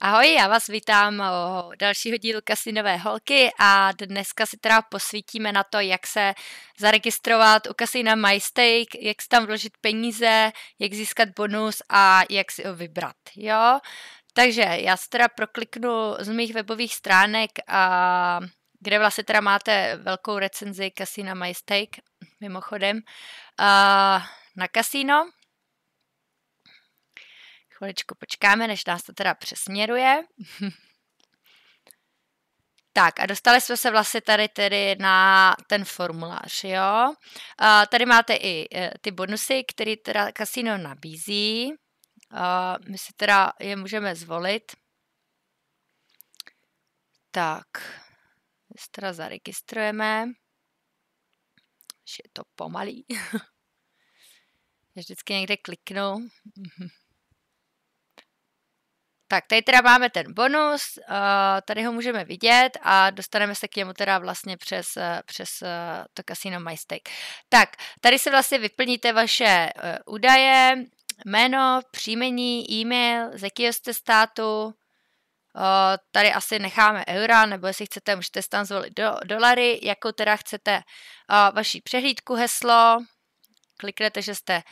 Ahoj, já vás vítám u dalšího dílu Kasinové holky a dneska si teda posvítíme na to, jak se zaregistrovat u kasina MyStake, jak si tam vložit peníze, jak získat bonus a jak si ho vybrat, jo? Takže já si teda prokliknu z mých webových stránek, a, kde vlastně teda máte velkou recenzi kasina MyStake, mimochodem, a, na kasino, Chviličku počkáme, než nás to teda přesměruje. Tak a dostali jsme se vlastně tady tedy na ten formulář, jo. A tady máte i e, ty bonusy, které teda kasino nabízí. A my si teda je můžeme zvolit. Tak, my se teda zaregistrujeme. Že je to pomalý. Já vždycky někde kliknu. Tak, tady teda máme ten bonus, eh, tady ho můžeme vidět a dostaneme se k němu teda vlastně přes, eh, přes eh, to kasino MyStake. Tak, tady se vlastně vyplníte vaše údaje, jméno, příjmení, e-mail, z jakého jste státu, tady asi necháme eura, nebo jestli chcete, můžete tam zvolit do, dolary, jakou teda chcete vaší přehlídku, heslo, kliknete, že jste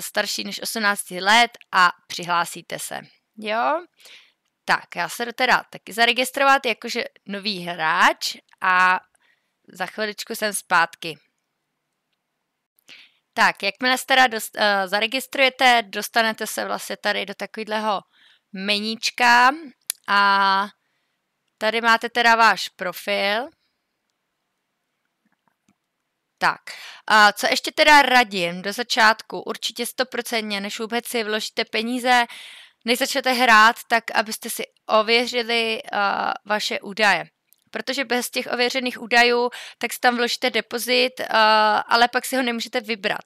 starší než 18 let a přihlásíte se jo. Tak, já se teda taky zaregistrovat jakože nový hráč a za chviličku jsem zpátky. Tak, jakmile se teda dost, uh, zaregistrujete, dostanete se vlastně tady do takového meníčka a tady máte teda váš profil. Tak, a co ještě teda radím do začátku, určitě stoprocentně, než vůbec si vložíte peníze, než začnete hrát, tak abyste si ověřili uh, vaše údaje. Protože bez těch ověřených údajů, tak si tam vložíte depozit, uh, ale pak si ho nemůžete vybrat.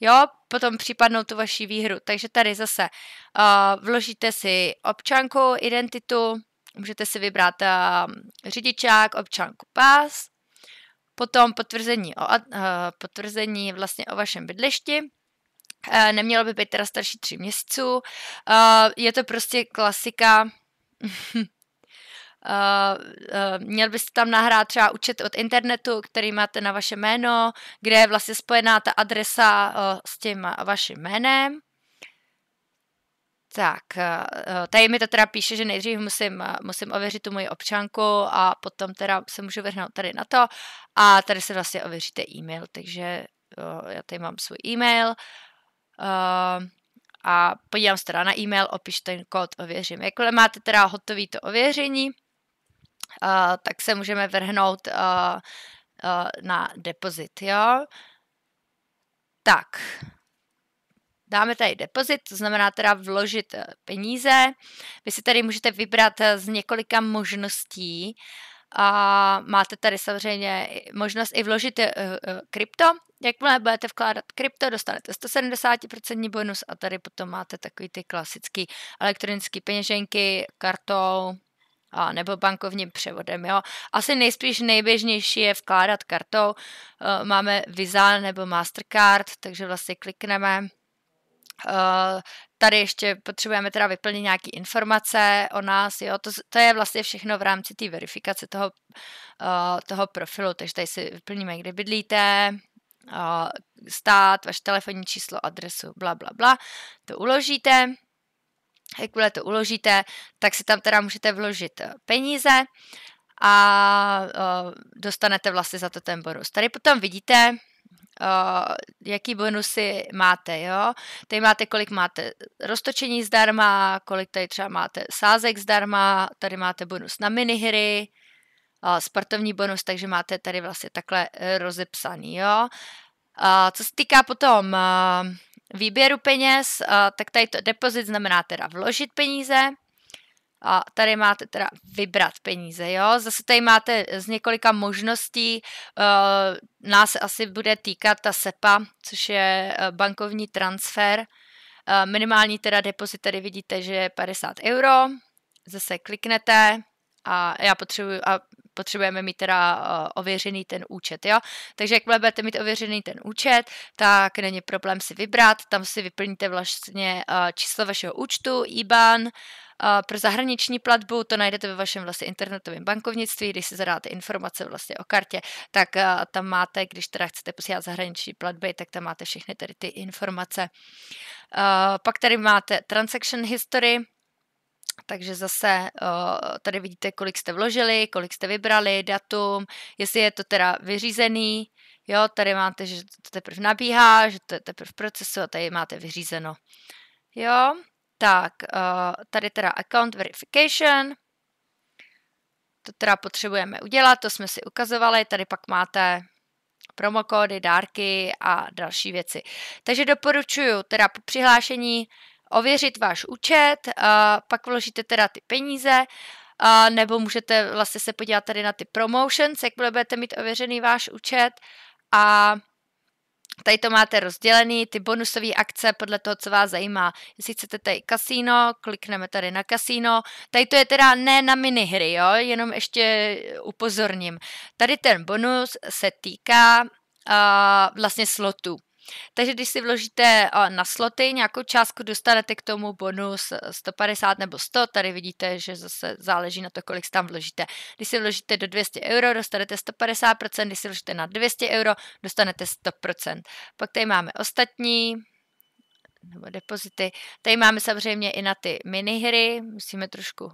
Jo, potom případnou tu vaši výhru. Takže tady zase uh, vložíte si občanku, identitu, můžete si vybrat uh, řidičák, občanku, pás, potom potvrzení o, uh, potvrzení vlastně o vašem bydlišti, Eh, nemělo by být teda starší tři měsíců. Eh, je to prostě klasika. Uh, uh, měl byste tam nahrát třeba účet od internetu, který máte na vaše jméno, kde je vlastně spojená ta adresa uh, s tím vaším jménem. Tak, tady mi to teda píše, že nejdřív musím, musím ověřit tu moji občanku a potom teda se můžu vrhnout tady na to a tady se vlastně ověříte e-mail, takže já tady mám svůj e-mail. Uh, Uh, a podívám se teda na e-mail, opiš ten kód, ověřím. Jakmile máte teda hotový to ověření, uh, tak se můžeme vrhnout uh, uh, na depozit, jo. Tak, dáme tady depozit, to znamená teda vložit peníze. Vy si tady můžete vybrat z několika možností. Uh, a máte tady samozřejmě možnost i vložit uh, uh, krypto. Jakmile budete vkládat krypto, dostanete 170% bonus a tady potom máte takový ty klasický elektronické peněženky kartou a nebo bankovním převodem. Jo. Asi nejspíš nejběžnější je vkládat kartou. Uh, máme Visa nebo Mastercard, takže vlastně klikneme Tady ještě potřebujeme teda vyplnit nějaké informace o nás, jo, to, to je vlastně všechno v rámci té verifikace toho, eh, toho profilu, takže tady si vyplníme, kde bydlíte, eh, stát, vaše telefonní číslo, adresu, bla, bla, bla, to uložíte, jakmile to uložíte, tak si tam teda můžete vložit eh, peníze a dostanete vlastně za to ten bonus. Tady potom vidíte, Eh, jaký bonusy máte, jo. Tady máte, kolik máte roztočení zdarma, kolik tady třeba máte sázek zdarma, tady máte bonus na minihry, eh, sportovní bonus, takže máte tady vlastně takhle eh, rozepsaný, jo. co se týká potom výběru peněz, tak tady to depozit znamená teda vložit peníze, a tady máte teda vybrat peníze, jo. Zase tady máte z několika možností, uh, nás asi bude týkat ta SEPA, což je eh, bankovní transfer. Uh, minimální teda depozit tady vidíte, že je 50 euro. Zase kliknete a já potřebuji, a potřebujeme mít teda eh, ověřený ten účet, jo. Takže jakmile budete mít ověřený ten účet, tak není problém si vybrat, tam si vyplníte vlastně eh, číslo vašeho účtu, IBAN, eh, pro zahraniční platbu to najdete ve vašem vlastně internetovém bankovnictví, když si zadáte informace vlastně o kartě, tak tam máte, když teda chcete posílat zahraniční platby, tak tam máte všechny tady ty informace. Pak tady máte transaction history, takže zase eh, tady vidíte, kolik jste vložili, kolik jste vybrali, datum, jestli je to teda vyřízený, jo, tady máte, že to teprve nabíhá, že to je teprve v procesu a tady máte vyřízeno. Jo, tak eh, tady teda account verification, to teda potřebujeme udělat, to jsme si ukazovali, tady pak máte promokódy, dárky a další věci. Takže doporučuju teda po přihlášení ověřit váš účet, pak vložíte teda ty peníze a nebo můžete vlastně se podívat tady na ty promotions, jak budete mít ověřený váš účet a tady to máte rozdělený, ty bonusové akce podle toho, co vás zajímá. Jestli chcete tady kasíno, klikneme tady na kasíno. Tady to je teda ne na minihry, jo, jenom ještě upozorním. Tady ten bonus se týká uh, vlastně slotu. Takže když si vložíte eh, na sloty nějakou částku, dostanete k tomu bonus 150 eh, nebo 100. Tady vidíte, že zase záleží na to, kolik tam vložíte. Když si vložíte do 200 euro, dostanete 150%, když si vložíte na 200 euro, dostanete 100%. Pak tady máme ostatní, nebo depozity. Tady máme samozřejmě i na ty minihry, musíme trošku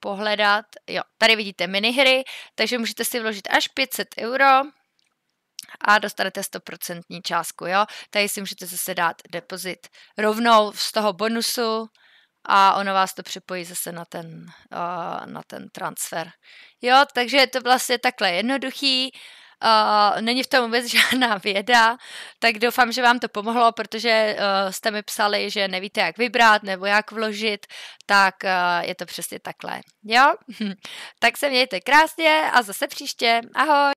pohledat. Jo, tady vidíte minihry, takže můžete si vložit až 500 euro, a dostanete 100% částku. Jo? Tady si můžete zase dát depozit rovnou z toho bonusu a ono vás to připojí zase na ten, uh, na ten transfer. Jo, takže je to vlastně takhle jednoduchý. Uh, není v tom vůbec žádná věda, tak doufám, že vám to pomohlo, protože uh, jste mi psali, že nevíte, jak vybrat nebo jak vložit, tak uh, je to přesně takhle. Jo? tak se mějte krásně a zase příště. Ahoj!